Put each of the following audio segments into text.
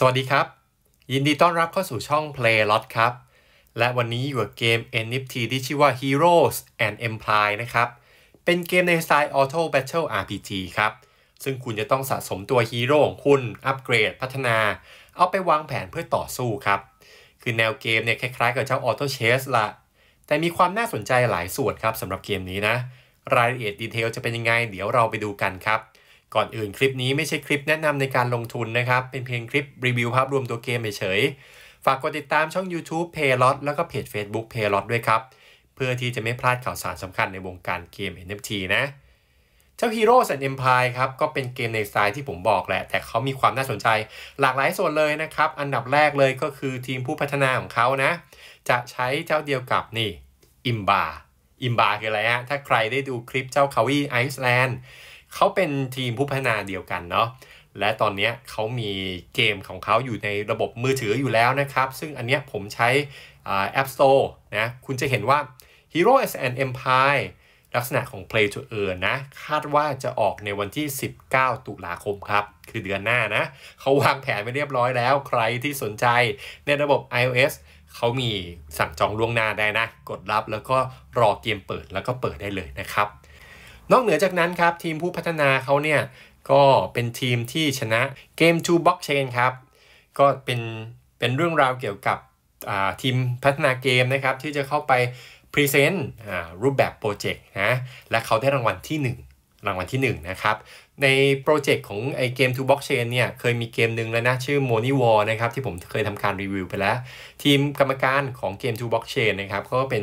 สวัสดีครับ ยินดีต้อนรับเข้าสู่ช่อง Play Lot ครับ และวันนี้อยู่กับเกม NFT ที่ชื่อว่า Heroes and Empire นะครับ เป็นเกมในสไตล์ Auto Battle RPG ครับ ซึ่งคุณจะต้องสะสมตัวฮีโร่ของคุณ อัปเกรด พัฒนา เอาไปวางแผนเพื่อต่อสู้ครับ คือแนวเกมเนี่ยคล้ายๆกับเจ้า Auto Chess ละแต่มีความน่าสนใจหลายส่วนครับสำหรับเกมนี้นะ รายละเอียดดีเทลจะเป็นยังไงเดี๋ยวเราไปดูกันครับก่อนอื่นคลิปนี้ไม่ใช่คลิปแนะนำในการลงทุนนะครับ เป็นเพียงคลิปรีวิวภาพรวมตัวเกมเฉย ฝากกดติดตามช่อง YouTube p a y l o t แล้วก็เพจ Facebook p a y l o t ด้วยครับ เพื่อที่จะไม่พลาดข่าวสารสำคัญในวงการเกม NFT นะ เจ้า Heroes and Empire ครับ ก็เป็นเกมในสไตล์ที่ผมบอกแหละ แต่เขามีความน่าสนใจ หลากหลายส่วนเลยนะครับ อันดับแรกเลยก็คือทีมผู้พัฒนาของเขานะ จะใช้เจ้าเดียวกับนี่อิมบาอิมบาคืออะไรฮะ ถ้าใครได้ดูคลิปเจ้าคาวีไอซ์แลนด์เขาเป็นทีมผู้พัฒนาเดียวกันเนาะ และตอนนี้เขามีเกมของเขาอยู่ในระบบมือถืออยู่แล้วนะครับ ซึ่งอันเนี้ยผมใช้แอปสโตร์นะ คุณจะเห็นว่า Heroes and Empire ลักษณะของ Play to Earn นะ คาดว่าจะออกในวันที่ 19 ตุลาคมครับ คือเดือนหน้านะ เขาวางแผนไปเรียบร้อยแล้ว ใครที่สนใจ ในระบบ iOS เขามีสั่งจองล่วงหน้าได้นะ กดรับแล้วก็รอเกมเปิดแล้วก็เปิดได้เลยนะครับนอกเหนือจากนั้นครับทีมผู้พัฒนาเขาเนี่ยก็เป็นทีมที่ชนะเกม to blockchain ครับ ก็เป็นเป็นเรื่องราวเกี่ยวกับทีมพัฒนาเกมนะครับที่จะเข้าไปพรีเซนต์รูปแบบโปรเจกต์นะและเขาได้รางวัลที่ 1 รางวัลที่ 1 นะครับในโปรเจกต์ของไอเกม to blockchain เนี่ยเคยมีเกมหนึ่งแล้วนะ ชื่อ Money War นะครับที่ผมเคยทำการรีวิวไปแล้ว ทีมกรรมการของเกม to blockchain นะครับก็เป็น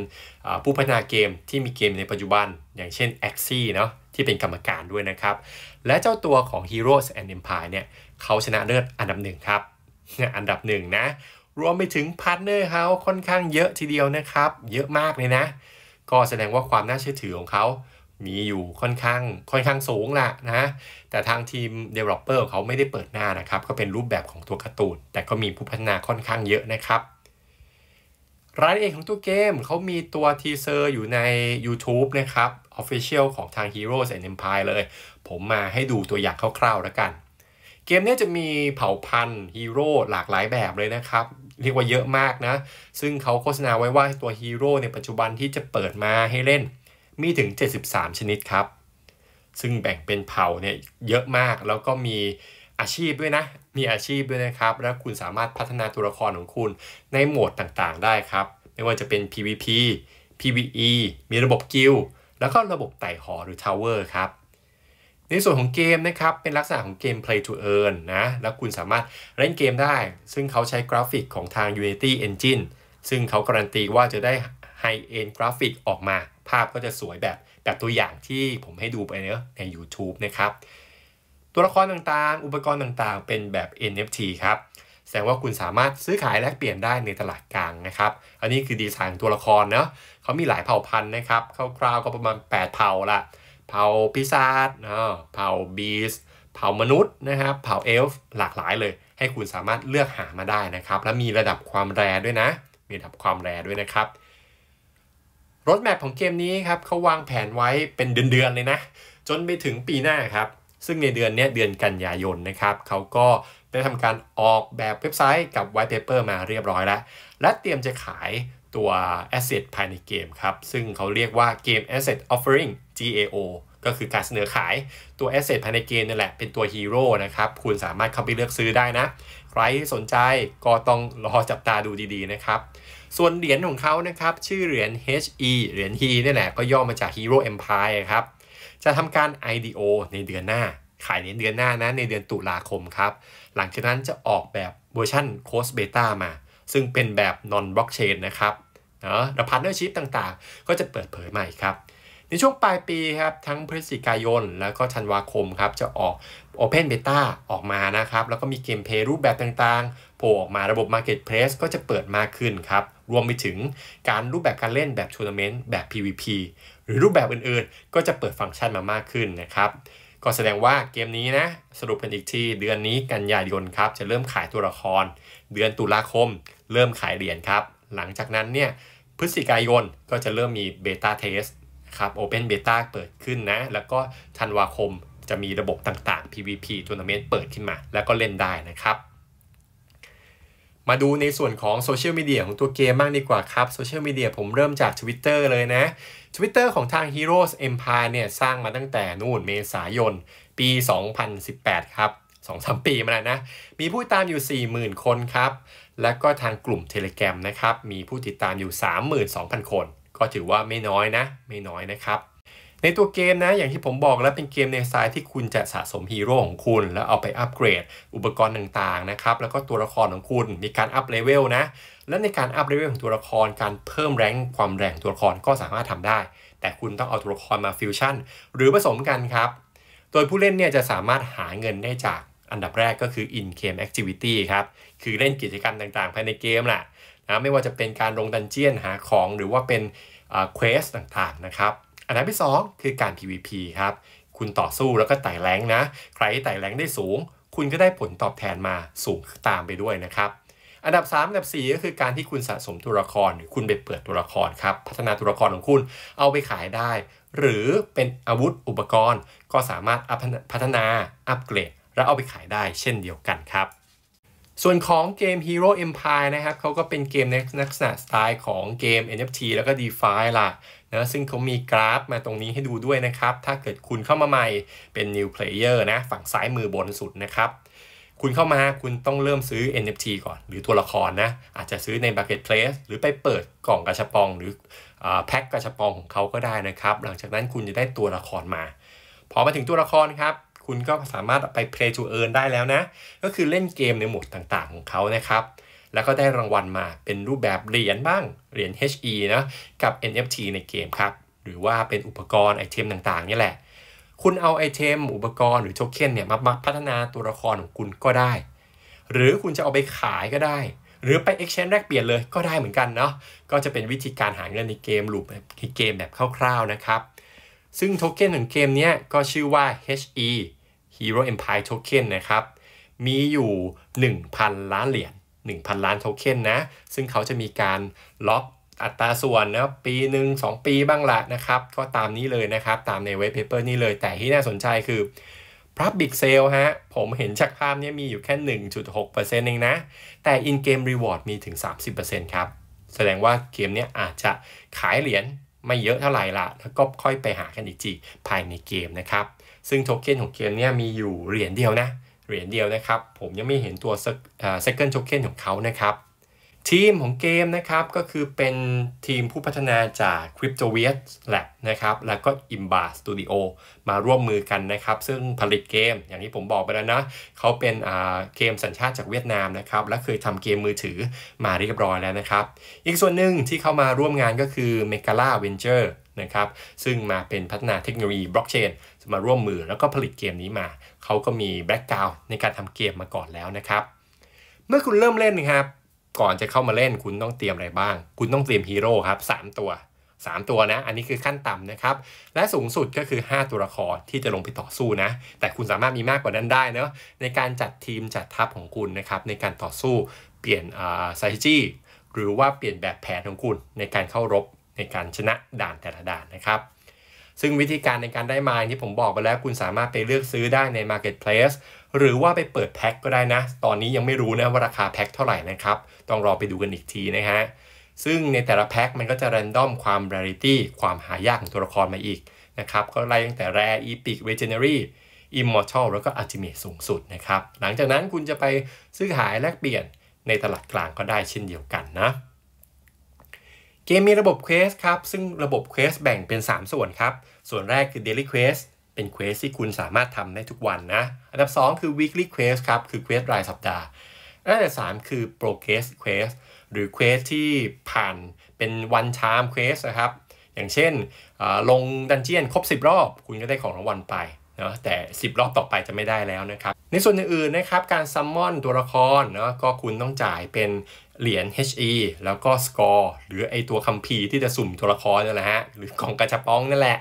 ผู้พัฒนาเกมที่มีเกมในปัจจุบันอย่างเช่น Axie เนาะที่เป็นกรรมการด้วยนะครับ และเจ้าตัวของ Heroes and Empire เนี่ยเขาชนะเลิศอันดับหนึ่งครับ อันดับหนึ่งนะ รวมไปถึงพาร์ทเนอร์เขาค่อนข้างเยอะทีเดียวนะครับ เยอะมากเลยนะ ก็แสดงว่าความน่าเชื่อถือของเขามีอยู่ค่อนข้าง ค่อนข้างสูงละนะ แต่ทางทีม Developer เขาไม่ได้เปิดหน้านะครับ ก็เป็นรูปแบบของตัวการ์ตูน แต่ก็มีผู้พัฒนาค่อนข้างเยอะนะครับ รายละเอียดของตัวเกมเขามีตัวทีเซอร์อยู่ใน YouTube นะครับ Official ของทาง Heroes and Empire เลย ผมมาให้ดูตัวอย่างคร่าวๆแล้วกัน เกมนี้จะมีเผ่าพันธุ์ฮีโร่หลากหลายแบบเลยนะครับ เรียกว่าเยอะมากนะซึ่งเขาโฆษณาไว้ว่าตัวฮีโร่ในปัจจุบันที่จะเปิดมาให้เล่นมีถึง 73 ชนิดครับ ซึ่งแบ่งเป็นเผ่าเนี่ยเยอะมากแล้วก็มีอาชีพด้วยนะ มีอาชีพด้วยนะครับ แล้วคุณสามารถพัฒนาตัวละครของคุณในโหมดต่างๆได้ครับไม่ว่าจะเป็น PVP PVE มีระบบกิลแล้วก็ระบบไต่หอหรือทาวเวอร์ครับในส่วนของเกมนะครับ เป็นลักษณะของเกม play to earn นะแล้วคุณสามารถเล่นเกมได้ ซึ่งเขาใช้กราฟิกของทาง Unity Engine ซึ่งเขาการันตีว่าจะได้ไฮเอ End g r a p h ออกมา ภาพก็จะสวยแบบ แบบตัวอย่างที่ผมให้ดูไปเนอะใน YouTube นะครับ ตัวละครต่างๆ อุปกรณ์ต่างๆ เป็นแบบ NFT ครับ แสดงว่าคุณสามารถซื้อขายแลกเปลี่ยนได้ในตลาดกลางนะครับ อันนี้คือดีไซน์ตัวละครเนาะเขามีหลายเผ่าพันธุ์นะครับคร่าวๆ ก็ประมาณ 8 เผ่าละเผ่าพิซาร์เผ่าบีสเผ่ามนุษย์นะครับเผ่าเอลฟ์หลากหลายเลย ให้คุณสามารถเลือกหามาได้นะครับ และมีระดับความแรด้วยนะ มีระดับความแรด้วยนะครับรถแมพของเกมนี้ครับเขาวางแผนไว้เป็นเดือนๆเลยนะ จนไปถึงปีหน้าครับ ซึ่งในเดือนนี้เดือนกันยายนนะครับ เขาก็ได้ทำการออกแบบเว็บไซต์กับไวท์เพเปอร์มาเรียบร้อยแล้ว และเตรียมจะขายตัวแอสเซทภายในเกมครับ ซึ่งเขาเรียกว่าเกมแอสเซทออฟเฟอริง GAO ก็คือการเสนอขายตัวแอสเซทภายในเกมนี่แหละเป็นตัวฮีโร่นะครับ คุณสามารถเข้าไปเลือกซื้อได้นะ ใครสนใจก็ต้องรอจับตาดูดีๆนะครับส่วนเหรียญของเขานะครับ ชื่อเหรียญ HE เหรียญ HE นี่แหละก็ย่อมาจาก Hero Empire ครับ จะทำการ IDO ในเดือนหน้าขายในเดือนหน้านะในเดือนตุลาคมครับ หลังจากนั้นจะออกแบบเวอร์ชัน Close Beta มา ซึ่งเป็นแบบ Non Blockchain นะครับเนาะและ Partnership ต่างๆ ก็จะเปิดเผยใหม่ครับในช่วงปลายปีครับ ทั้งพฤศจิกายนแล้วก็ธันวาคมครับจะออก Open Beta ออกมานะครับ แล้วก็มีเกมเพย์รูปแบบต่าง ๆโผล่ออกมาระบบ Marketplace ก็จะเปิดมากขึ้นครับ รวมไปถึงการรูปแบบการเล่นแบบทัวร์นาเมนต์แบบ PVP หรือรูปแบบอื่น ๆ ก็จะเปิดฟังก์ชันมามากขึ้นนะครับ ก็แสดงว่าเกมนี้นะ สรุปเป็นอีกที เดือนนี้กันยายนครับจะเริ่มขายตัวละคร เดือนตุลาคม เริ่มขายเหรียญครับหลังจากนั้นเนี่ยพฤศจิกายนก็จะเริ่มมีเบต้าเทสครับ Open Beta เปิดขึ้นนะ แล้วก็ธันวาคมจะมีระบบต่างๆ PVP ทัวร์นาเมนต์เปิดขึ้นมา แล้วก็เล่นได้นะครับ มาดูในส่วนของโซเชียลมีเดียของตัวเกมมากดีกว่าครับโซเชียลมีเดียผมเริ่มจาก Twitter เลยนะ Twitter ของทาง Heroes Empire เนี่ยสร้างมาตั้งแต่นู่นเมษายนปี 2018 ครับ 2-3 ปีมาแล้วนะ มีผู้ตามอยู่ 40,000 คนครับ แล้วก็ทางกลุ่ม Telegram นะครับ มีผู้ติดตามอยู่ 32,000คนก็ถือว่าไม่น้อยนะ ไม่น้อยนะครับ ในตัวเกมนะอย่างที่ผมบอกแล้วเป็นเกมในสล์ที่คุณจะสะสมฮีโร่ของคุณแล้วเอาไปอัปเกรด อุปกรณ์ต่างๆนะครับแล้วก็ตัวละครของคุณมีการอัปเลเวลนะ และในการอัปเลเวลของตัวละครการเพิ่มแรงความแรงตัวละครก็สามารถทำได้ แต่คุณต้องเอาตัวละครมาฟิวชั่นหรือผสมกันครับ โดยผู้เล่นเนี่ยจะสามารถหาเงินได้จากอันดับแรกก็คือ in game activity ครับคือเล่นกิจกรรมต่าง ๆ ภายในเกมแหละนะไม่ว่าจะเป็นการลงดันเจียนหาของหรือว่าเป็นเควสต่างๆนะครับอันดับที่ 2 คือการ PVP ครับคุณต่อสู้แล้วก็ไต่แรงนะ ใครไต่แรงได้สูง คุณก็ได้ผลตอบแทนมาสูงตามไปด้วยนะครับ อันดับ3อันดับ4ก็คือการที่คุณสะสมตัวละครหรือคุณไปเปิดตัวละครครับพัฒนาตัวละครของคุณเอาไปขายได้ หรือเป็นอาวุธอุปกรณ์ก็สามารถพัฒนาอัปเกรด แล้วเอาไปขายได้ เช่นเดียวกันครับส่วนของเกม Hero Empire นะครับเขาก็เป็นเกมในลักษณะสไตล์ของเกม NFT แล้วก็ DeFi ล่ะนะซึ่งเขามีกราฟมาตรงนี้ให้ดูด้วยนะครับ ถ้าเกิดคุณเข้ามาใหม่เป็น New Player นะฝั่งซ้ายมือบนสุดนะครับ คุณเข้ามาคุณต้องเริ่มซื้อ NFT ก่อน หรือตัวละครนะ อาจจะซื้อใน Marketplace หรือไปเปิดกล่องกระชับปอง หรือแพ็คกระชับปองของเขาก็ได้นะครับ หลังจากนั้นคุณจะได้ตัวละครมา พอมาถึงตัวละครครับคุณก็สามารถไป play to earn ได้แล้วนะ ก็คือเล่นเกมในโหมดต่างๆของเขานะครับ แล้วก็ได้รางวัลมาเป็นรูปแบบเหรียญบ้าง เหรียญ HE นะกับ NFT ในเกมครับ หรือว่าเป็นอุปกรณ์ ไอเทมต่างๆ นี่แหละ คุณเอาไอเทม อุปกรณ์หรือโทเค็นเนี่ยมาพัฒนาตัวละครของคุณก็ได้ หรือคุณจะเอาไปขายก็ได้ หรือไป exchange แลกเปลี่ยนเลยก็ได้เหมือนกันเนาะ ก็จะเป็นวิธีการหาเงินในเกมลูปในเกมแบบคร่าวๆนะครับซึ่งโทเค็นของเกมนี้ก็ชื่อว่า HE Hero Empire Token นะครับมีอยู่ 1,000 ล้านเหรียญ1,000 ล้านโทเค็นนะ ซึ่งเขาจะมีการล็อกอัตราส่วนนะปีหนึ่งสองปีบ้างละนะครับ ก็ตามนี้เลยนะครับตามในเว็บเพเปอร์นี้เลยแต่ที่น่าสนใจคือ Public Sale ฮะผมเห็นจากภาพนี้มีอยู่แค่ 1.6%เองนะ แต่ In-Game Reward มีถึง 30%ครับ แสดงว่าเกมนี้อาจจะขายเหรียญไม่เยอะเท่าไหร่ละ แล้วก็ค่อยไปหากันอีกทีภายในเกมนะครับซึ่งโทเค็นของเกมนี้มีอยู่เหรียญเดียวนะ เหรียญเดียวนะครับผมยังไม่เห็นตัวเซ็กเกิลโทเค็นของเขานะครับ ทีมของเกมนะครับ ก็คือเป็นทีมผู้พัฒนาจาก Crypto v i a t Lab นะครับ แล้วก็ Imbar Studio มาร่วมมือกันนะครับ ซึ่งผลิตเกมอย่างที่ผมบอกไปแล้วนะเขาเป็นเกมสัญชาติจากเวียดนามนะครับ และเคยทำเกมมือถือมาเรียบร้อยแล้วนะครับ อีกส่วนหนึ่งที่เข้ามาร่วมงานก็คือ Megala Venture นะครับซึ่งมาเป็นพัฒนาเทคโนโลยีบล็อกเชนมาร่วมมือแล้วก็ผลิตเกมนี้มา เขาก็มีแบ็กกราวในการทำเกมมาก่อนแล้วนะครับ เมื่อคุณเริ่มเล่นนะครับก่อนจะเข้ามาเล่นคุณต้องเตรียมอะไรบ้าง คุณต้องเตรียมฮีโร่ครับ 3 ตัว 3 ตัวนะ อันนี้คือขั้นต่ำนะครับ และสูงสุดก็คือ 5 ตัวละครที่จะลงไปต่อสู้นะ แต่คุณสามารถมีมากกว่านั้นได้เนาะในการจัดทีมจัดทัพของคุณนะครับในการต่อสู้เปลี่ยนอ่าไซจี้หรือว่าเปลี่ยนแบบแผนของคุณในการเข้ารบในการชนะด่านแต่ละด่านนะครับ ซึ่งวิธีการในการได้มาที่ผมบอกไปแล้วคุณสามารถไปเลือกซื้อได้ใน Marketplace หรือว่าไปเปิดแพ็กก็ได้นะ ตอนนี้ยังไม่รู้นะว่าราคาแพ็กเท่าไหร่นะครับ ต้องรอไปดูกันอีกทีนะฮะ ซึ่งในแต่ละแพ็กมันก็จะแรนดอมความร a r ตี้ความหายากของตัวละครมาอีกนะครับก็ไล่ตั้งแต่แรอีพิกเวเจเนอรี่อิมมอร์ชัลแล้วก็อัลิเมสูงสุดนะครับหลังจากนั้นคุณจะไปซื้อขายแลกเปลี่ยนในตลาดกลางก็ได้เช่นเดียวกันนะเกมมีระบบเควสครับ ซึ่งระบบเควสแบ่งเป็น 3 ส่วนครับ ส่วนแรกคือ Daily Quest เป็นเควสที่คุณสามารถทำได้ทุกวันนะ อันดับ 2 คือ Weekly Quest ครับ คือเควสรายสัปดาห์อันดับ3คือ p r o q u e s t Quest หรือเควสที่ผ่านเป็นวันชามเควสนะครับ อย่างเช่น ลงดันเจียนครบ 10 รอบ คุณก็ได้ของรางวัลไปนะแต่ 10 รอบต่อไปจะไม่ได้แล้วนะครับ ในส่วนอื่นๆนะครับการซัมมอนตัวละครเนาะก็คุณต้องจ่ายเป็นเหรียญ HE แล้วก็สกอร์หรือไอตัวคัมภีร์ที่จะสุ่มตัวละครนั่นแหละฮะหรือของกระชับป้องนั่นแหละ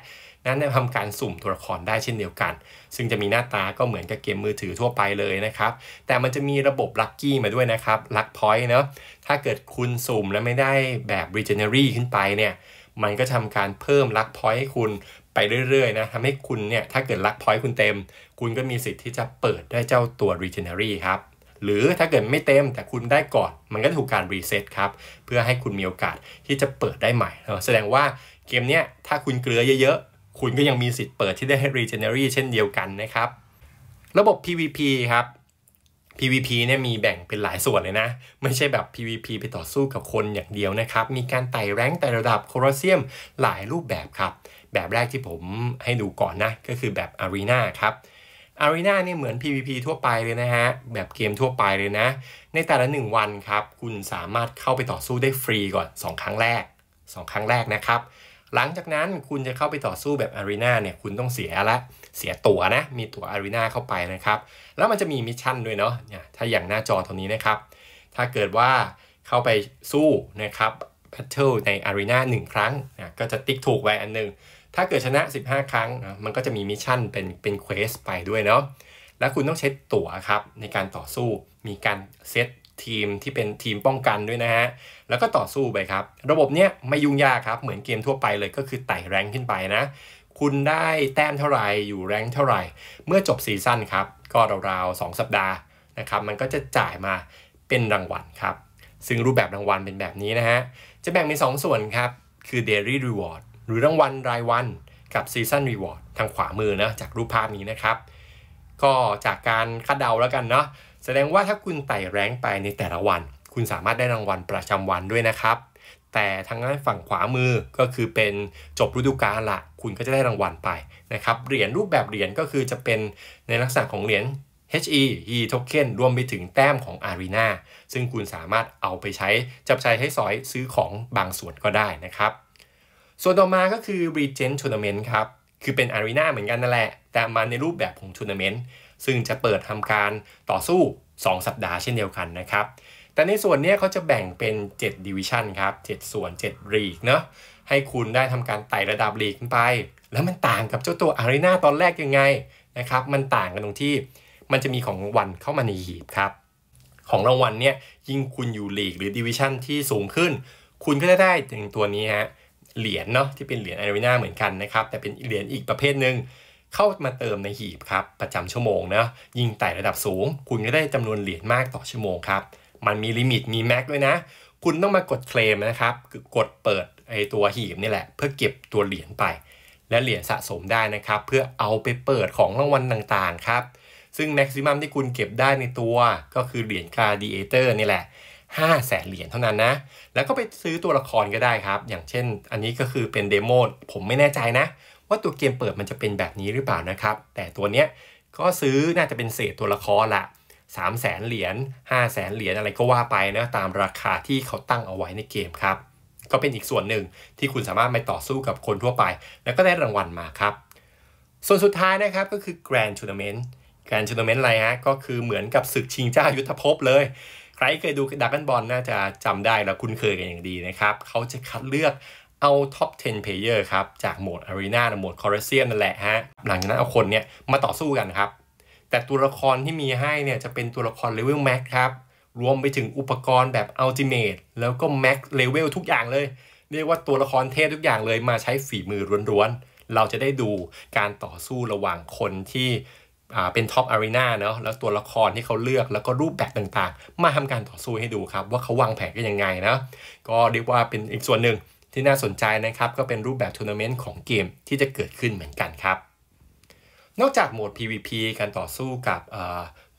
นั้นทำการสุ่มตัวละครได้เช่นเดียวกัน ซึ่งจะมีหน้าตาก็เหมือนกับเกมมือถือทั่วไปเลยนะครับ แต่มันจะมีระบบลัคกี้มาด้วยนะครับลัคพอยต์เนาะถ้าเกิดคุณสุ่มแล้วไม่ได้แบบ r e g e n e r y ขึ้นไปเนี่ย มันก็ทำการเพิ่มลักพอยต์ให้คุณไปเรื่อยๆนะทำให้คุณเนี่ยถ้าเกิดลักพอยต์คุณเต็ม คุณก็มีสิทธิ์ที่จะเปิดได้เจ้าตัว Regenerary ครับหรือถ้าเกิดไม่เต็มแต่คุณได้ก่อนมันก็ถูกการรีเซ็ตครับเพื่อให้คุณมีโอกาสที่จะเปิดได้ใหม่ แสดงว่าเกมเนี้ยถ้าคุณเกลือเยอะๆคุณก็ยังมีสิทธิ์เปิดที่ได้รีเจเนอรี่เช่นเดียวกันนะครับ ระบบ PVP ครับ PVP เนี่ยมีแบ่งเป็นหลายส่วนเลยนะ ไม่ใช่แบบ PVP ไปต่อสู้กับคนอย่างเดียวนะครับ มีการไต่แรงไต่ระดับโคลอเซียมหลายรูปแบบครับแบบแรกที่ผมให้ดูก่อนนะก็คือแบบอารีนาครับอารีนาเนี่ยเหมือน PVP ทั่วไปเลยนะฮะ แบบเกมทั่วไปเลยนะ ในแต่ละ 1 วันครับ คุณสามารถเข้าไปต่อสู้ได้ฟรีก่อน 2 ครั้งแรก 2 ครั้งแรกนะครับหลังจากนั้นคุณจะเข้าไปต่อสู้แบบอารีนาเนี่ยคุณต้องเสียละเสียตั๋วนะ มีตั๋วอารีนาเข้าไปนะครับ แล้วมันจะมีมิชชั่นด้วยเนาะเนี่ยถ้าอย่างหน้าจอตรงนี้นะครับถ้าเกิดว่าเข้าไปสู้นะครับแพทเทิลในอารีนาหนึ่งครั้งนะก็จะติ๊กถูกไว้อันหนึ่งถ้าเกิดชนะ 15 ครั้งนะ มันก็จะมีมิชชั่นเป็นเป็นเควสไปด้วยเนาะ และคุณต้องใช้ตั๋วครับ ในการต่อสู้ มีการเซตทีมที่เป็นทีมป้องกันด้วยนะฮะ แล้วก็ต่อสู้ไปครับ ระบบเนี้ยไม่ยุ่งยากครับ เหมือนเกมทั่วไปเลยก็คือไต่แรงขึ้นไปนะ คุณได้แต้มเท่าไหร่อยู่แรงเท่าไหร่ เมื่อจบซีซั่นครับ ก็ราวๆ 2 สัปดาห์นะครับ มันก็จะจ่ายมาเป็นรางวัลครับ ซึ่งรูปแบบรางวัลเป็นแบบนี้นะฮะ จะแบ่งเป็น2 ส่วนครับ คือ Daily Reward หรือรางวัลรายวันกับซีซันรีวอร์ดทางขวามือนะ จากรูปภาพนี้นะครับ ก็จากการคาดเดาแล้วกันเนาะแสดงว่าถ้าคุณไต่แรงไปในแต่ละวัน คุณสามารถได้รางวัลประจำวันด้วยนะครับ แต่ทางด้านฝั่งขวามือก็คือเป็นจบฤดูกาลละคุณก็จะได้รางวัลไปนะครับเหรียญรูปแบบเหรียญก็คือจะเป็นในลักษณะของเหรียญ HE E token รวมไปถึงแต้มของ Arena ซึ่งคุณสามารถเอาไปใช้ จับใช้ให้สอยซื้อของบางส่วนก็ได้นะครับส่วนต่อมาก็คือ Regent Tournament ครับ คือเป็นอารีนาเหมือนกันนั่นแหละ แต่มาในรูปแบบของทัวร์นาเมนต์ซึ่งจะเปิดทำการต่อสู้ 2 สัปดาห์เช่นเดียวกันนะครับ แต่ในส่วนนี้เขาจะแบ่งเป็น 7 Division ครับ 7 ส่วน7ลีกเนาะ ให้คุณได้ทำการไต่ระดับลีกขึ้นไป แล้วมันต่างกับเจ้าตัวอารีนาตอนแรกยังไงนะครับ มันต่างกันตรงที่มันจะมีของวันเข้ามาในหีบครับ ของรางวัลเนี่ยยิ่งคุณอยู่ลีกหรือดิวิชั่นที่สูงขึ้น คุณก็จะได้ถึงตัวนี้ฮะเหรียญเนาะที่เป็นเหรียญอารีนาเหมือนกันนะครับ แต่เป็นเหรียญอีกประเภทหนึ่งเข้ามาเติมในหีบครับ ประจำชั่วโมงนะยิงไต่ระดับสูง คุณก็ได้จำนวนเหรียญมากต่อชั่วโมงครับ มันมีลิมิตมีแม็กด้วยนะ คุณต้องมากดเคลมนะครับคือกดเปิดไอตัวหีบนี่แหละ เพื่อเก็บตัวเหรียญไป และเหรียญสะสมได้นะครับ เพื่อเอาไปเปิดของรางวัลต่างๆครับซึ่งแม็กซิมัมที่คุณเก็บได้ในตัวก็คือเหรียญคาร์ดิเอเตอร์นี่แหละ5้าแสนเหรียญเท่านั้นนะ แล้วก็ไปซื้อตัวละครก็ได้ครับ อย่างเช่น อันนี้ก็คือเป็นเดโมผมไม่แน่ใจนะ ว่าตัวเกมเปิดมันจะเป็นแบบนี้หรือเปล่านะครับ แต่ตัวเนี้ยก็ซื้อน่าจะเป็นเศษตัวละครละ3 0 0แสนเหรียญ5 0 0แสนเหรียญอะไรก็ว่าไปนะ ตามราคาที่เขาตั้งเอาไว้ในเกมครับ ก็เป็นอีกส่วนหนึ่งที่คุณสามารถไปต่อสู้กับคนทั่วไป แล้วก็ได้รางวัลมาครับ ส่วนสุดท้ายนะครับก็คือ Grand Tournament Grand Tournament อะไรฮะก็คือเหมือนกับศึกชิงเจ้ายุทธภพเลยใครเคยดูดักกันบอลน่าจะจำได้และคุ้นเคยกันอย่างดีนะครับเขาจะคัดเลือกเอาท็อป10 player ครับ จากโหมดอารีนาโหมดคอร์เซียมนั่นแหละฮะหลังจากนั้นเอาคนเนี่ยมาต่อสู้กันครับ แต่ตัวละครที่มีให้เนี่ย จะเป็นตัวละครเลเวลแม็กครับ รวมไปถึงอุปกรณ์แบบอัลติเมทแล้วก็แม็กเลเวลทุกอย่างเลย เรียกว่าตัวละครเทพทุกอย่างเลยมาใช้ฝีมือร้วนๆ เราจะได้ดูการต่อสู้ระหว่างคนที่เป็นท็อปอารีนาเนาะแล้วตัวละครที่เขาเลือกแล้วก็รูปแบบต่างๆ มาทำการต่อสู้ให้ดูครับ ว่าเขาวางแผนกันยังไงนะก็เรียกว่าเป็นอีกส่วนหนึ่งที่น่าสนใจนะครับ ก็เป็นรูปแบบทัวร์นาเมนต์ของเกมที่จะเกิดขึ้นเหมือนกันครับ นอกจากโหมด PVP การต่อสู้กับ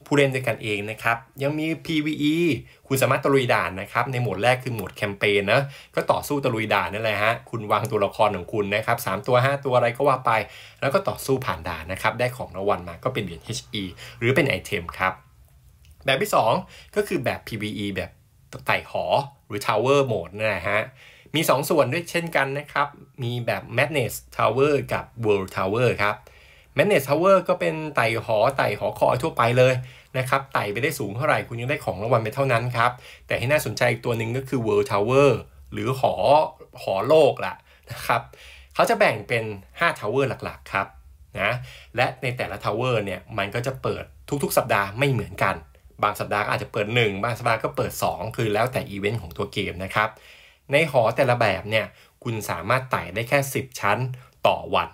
ผู้เล่นด้วยกันเองนะครับ ยังมี PVE คุณสามารถตะลุยด่านนะครับ ในโหมดแรกคือโหมดแคมเปญนะ ก็ต่อสู้ตะลุยด่านนั่นแหละฮะคุณวางตัวละครของคุณนะครับ 3 ตัว 5 ตัวอะไรก็ว่าไป แล้วก็ต่อสู้ผ่านด่านนะครับ ได้ของรางวัลมาก็เป็นเหรียญ HE หรือเป็นไอเทมครับ แบบที่2ก็คือแบบ PVE แบบไต่หอ หรือ Tower m o d ดนั่นแหละฮะมี 2 ส่วนด้วยเช่นกันนะครับ มีแบบ Madness Tower กับ World Tower ครับแมนเนจทาวเวอร์ก็เป็นไต่หอ ไต่หอคอยทั่วไปเลยนะครับ ไต่ไปได้สูงเท่าไหร่คุณยังได้ของรางวัลไปเท่านั้นครับ แต่ที่น่าสนใจอีกตัวหนึ่งก็คือ World Tower หรือหอหอโลกละนะครับ เขาจะแบ่งเป็น 5 Tower หลัก ๆ ครับนะและในแต่ละ Tower เนี่ยมันก็จะเปิดทุกๆ สัปดาห์ไม่เหมือนกัน บางสัปดาห์อาจจะเปิด 1 บางสัปดาห์ก็เปิด 2 คือแล้วแต่อีเวนต์ของตัวเกมนะครับในหอแต่ละแบบเนี่ยคุณสามารถไต่ได้แค่ 10 ชั้นต่อวัน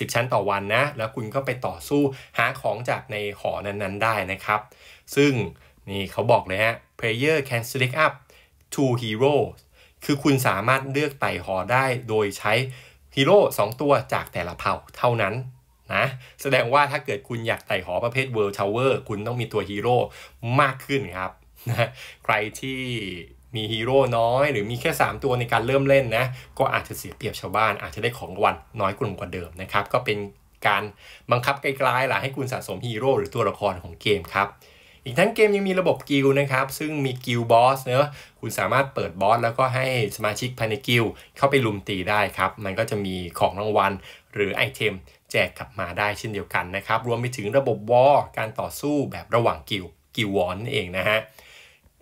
10 ชั้นต่อวันนะ แล้วคุณก็ไปต่อสู้หาของจากในหอนั้นๆได้นะครับ ซึ่ง นี่เขาบอกเลยฮะ player can select up two heroes คือคุณสามารถเลือกไต่หอได้โดยใช้ฮีโร่2ตัวจากแต่ละเผ่าเท่านั้นนะ แสดงว่าถ้าเกิดคุณอยากไต่หอประเภท World Tower คุณต้องมีตัวฮีโร่มากขึ้นครับนะใครที่มีฮีโร่น้อย หรือมีแค่ 3 ตัวในการเริ่มเล่นนะก็อาจจะเสียเปรียบชาวบ้านอาจจะได้ของรางวัลน้อยกลุ่มกว่าเดิมนะครับ ก็เป็นการบังคับไกลๆล่ะให้คุณสะสมฮีโร่หรือตัวละครของเกมครับ อีกทั้งเกมยังมีระบบกิลนะครับซึ่งมีกิลบอสเนอะคุณสามารถเปิดบอสแล้วก็ให้สมาชิกภายในกิลเข้าไปลุมตีได้ครับ มันก็จะมีของรางวัล หรือไอเทมแจกกลับมาได้เช่นเดียวกันนะครับรวมไปถึงระบบวอลการต่อสู้แบบระหว่างกิลกิลวอนั่นเองนะฮะ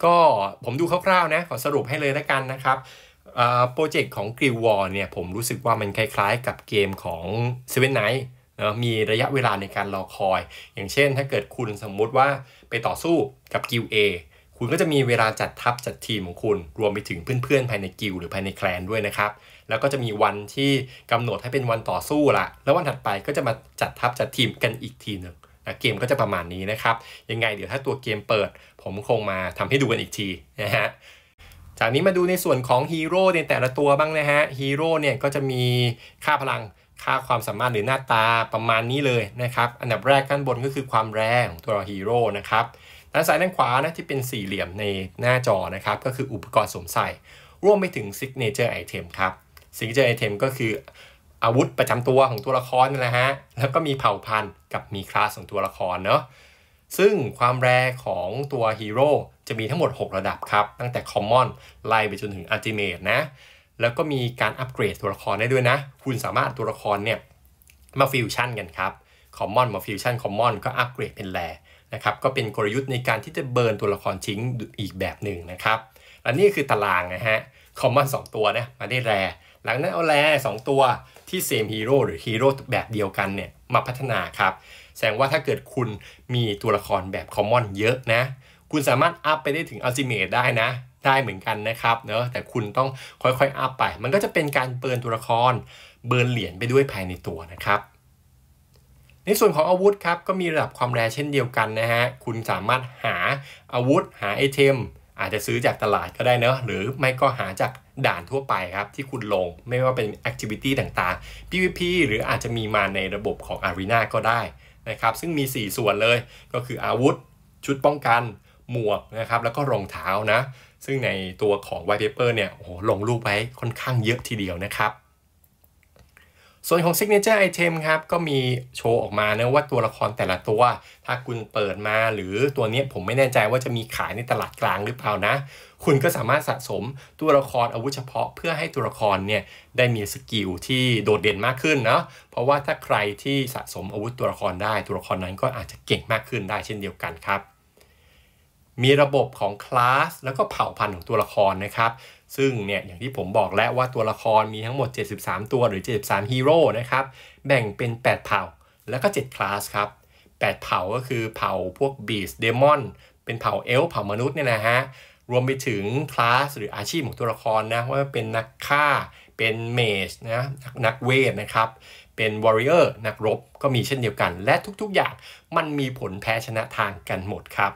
ก็ผมดูคร่าวๆนะ ขอสรุปให้เลยละกันนะครับโปรเจกต์ของ g r i l w a r เนี่ยผมรู้สึกว่ามันคล้ายๆกับเกมของ Seven Night นะมีระยะเวลาในการรอคอย อย่างเช่นถ้าเกิดคุณสมมุติว่าไปต่อสู้กับกิลเอคุณก็จะมีเวลาจัดทัพจัดทีมของคุณ รวมไปถึงเพื่อนๆ ภายในกิลหรือภายในแคลนด้วยนะครับ แล้วก็จะมีวันที่กำหนดให้เป็นวันต่อสู้ละแล้ววันถัดไปก็จะมาจัดทัพจัดทีมกันอีกทีหนึ่งนะเกมก็จะประมาณนี้นะครับยังไง เดี๋ยวถ้าตัวเกมเปิดผมคงมาทำให้ดูกันอีกที นะฮะ จากนี้มาดูในส่วนของฮีโร่ในแต่ละตัวบ้างนะฮะ ฮีโร่เนี่ยก็จะมีค่าพลังค่าความสามารถหรือหน้าตาประมาณนี้เลยนะครับ อันดับแรกด้านบนก็คือความแรงของตัวฮีโร่นะครับ ด้านซ้ายด้านขวานะที่เป็นสี่เหลี่ยมในหน้าจอนะครับ ก็คืออุปกรณ์สวมใส่รวมไปถึงซิกเนเจอร์ไอเทมครับซิกเนเจอร์ไอเทมก็คืออาวุธประจำตัวของตัวละครน่แหละฮะ แล้วก็มีเผ่าพันธุ์กับมีคลาสของตัวละครเนาะซึ่งความแรงของตัวฮีโร่จะมีทั้งหมด 6 ระดับครับ ตั้งแต่คอมมอนไล่ไปจนถึงอัลติเมทนะแล้วก็มีการอัปเกรดตัวละครได้ด้วยนะ คุณสามารถตัวละครเนี่ยมาฟิวชั่นกันครับคอมมอนมาฟิวชั่นคอมมอนก็อัปเกรดเป็นแรนะครับก็เป็นกลยุทธ์ในการที่จะเบิร์นตัวละครทิ้งอีกแบบหนึ่งนะครับและนี่คือตารางนะฮะคอมมอนสตัวนะมาได้แร หลังนั้นเอาแร่2ตัวที่เซมฮีโร่หรือฮีโร่แบบเดียวกันเนี่ยมาพัฒนาครับแสดงว่าถ้าเกิดคุณมีตัวละครแบบคอมมอนเยอะนะคุณสามารถอัพไปได้ถึงอัลติเมทได้นะ ได้เหมือนกันนะครับเนาะแต่คุณต้องค่อยๆ อัพไป มันก็จะเป็นการเบิร์นตัวละคร เบิร์นเหรียญไปด้วยภายในตัวนะครับ ในส่วนของอาวุธครับ ก็มีระดับความแรงเช่นเดียวกันนะฮะ คุณสามารถหาอาวุธหาไอเทมอาจจะซื้อจากตลาดก็ได้เนอะหรือไม่ก็หาจากด่านทั่วไปครับที่คุณลงไม่ว่าเป็นแอคทิวิตี้ต่างๆ PVP หรืออาจจะมีมาในระบบของอารีนาก็ได้ะครับซึ่งมี 4 ส่วนเลยก็คืออาวุธ ชุดป้องกัน หมวกนะครับแล้วก็รองเท้านะ ซึ่งในตัวของ w ว i t เพเปอร์เนี่ยโอ้โหลงรูปไว้ค่อนข้างเยอะทีเดียวนะครับ ส่วนของ Signature Item ครับก็มีโชว์ออกมานะว่าตัวละครแต่ละตัว ถ้าคุณเปิดมาหรือตัวนี้ผมไม่แน่ใจว่าจะมีขายในตลาดกลางหรือเปล่านะคุณก็สามารถสะสมตัวละครอาวุธเฉพาะ เพื่อให้ตัวละครเนี่ยได้มีสกิลที่โดดเด่นมากขึ้นเนาะ เพราะว่าถ้าใครที่สะสมอาวุธตัวละครได้ตัวละครนั้นก็อาจจะเก่งมากขึ้นได้เช่นเดียวกันครับ มีระบบของคลาสแล้วก็เผ่าพันธุ์ของตัวละครนะครับ ซึ่งเนี่ยอย่างที่ผมบอกแล้วว่าตัวละครมีทั้งหมด 73 ตัวหรือ 73ฮีโร่นะครับ แบ่งเป็น 8 เผ่าแล้วก็7คลาสครับ8 เผ่าก็คือเผ่าพวกบีสเดมอนเป็นเผ่าเอลเผ่ามนุษย์เนี่ยนะฮะรวมไปถึงคลาสหรืออาชีพของตัวละครนะ ว่าเป็นนักฆ่า เป็นเมจนะนักเวทนะครับ เป็นวอริเออร์นักรบก็มีเช่นเดียวกัน และทุกๆ อย่างมันมีผลแพ้ชนะทางกันหมดครับ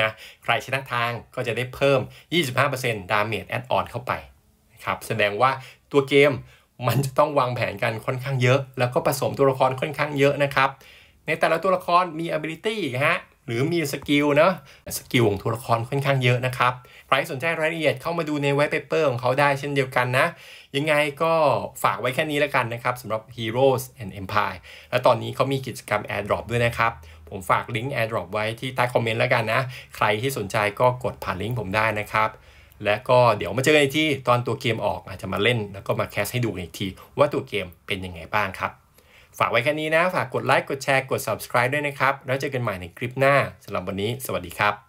นะใครชนะทางก็จะได้เพิ่ม 25%ดาเมจแอดออนเข้าไปนะครับแสดงว่าตัวเกมมันจะต้องวางแผนกันค่อนข้างเยอะ แล้วก็ผสมตัวละครค่อนข้างเยอะนะครับ ในแต่ละตัวละครมี ability ฮะหรือมีสกิลนะสกิลของตัวละครค่อนข้างเยอะนะครับ ใครสนใจรายละเอียดเข้ามาดูในไวท์เปเปอร์ของเขาได้เช่นเดียวกันนะ ยังไงก็ฝากไว้แค่นี้แล้วกันนะครับสำหรับ Heroes and Empire และตอนนี้เขามีกิจกรรม Airdrop ด้วยนะครับ ผมฝากลิงก์ Airdrop ไว้ที่ใต้คอมเมนต์แล้วกันนะ ใครที่สนใจก็กดผ่านลิงก์ผมได้นะครับ และก็เดี๋ยวมาเจอกันที่ตอนตัวเกมออกอาจจะมาเล่น แล้วก็มาแคสให้ดูอีกทีว่าตัวเกมเป็นยังไงบ้างครับฝากไว้แค่นี้นะ ฝากกดไลค์ กดแชร์ กด subscribe ด้วยนะครับ แล้วเจอกันใหม่ในคลิปหน้าสำหรับวันนี้ สวัสดีครับ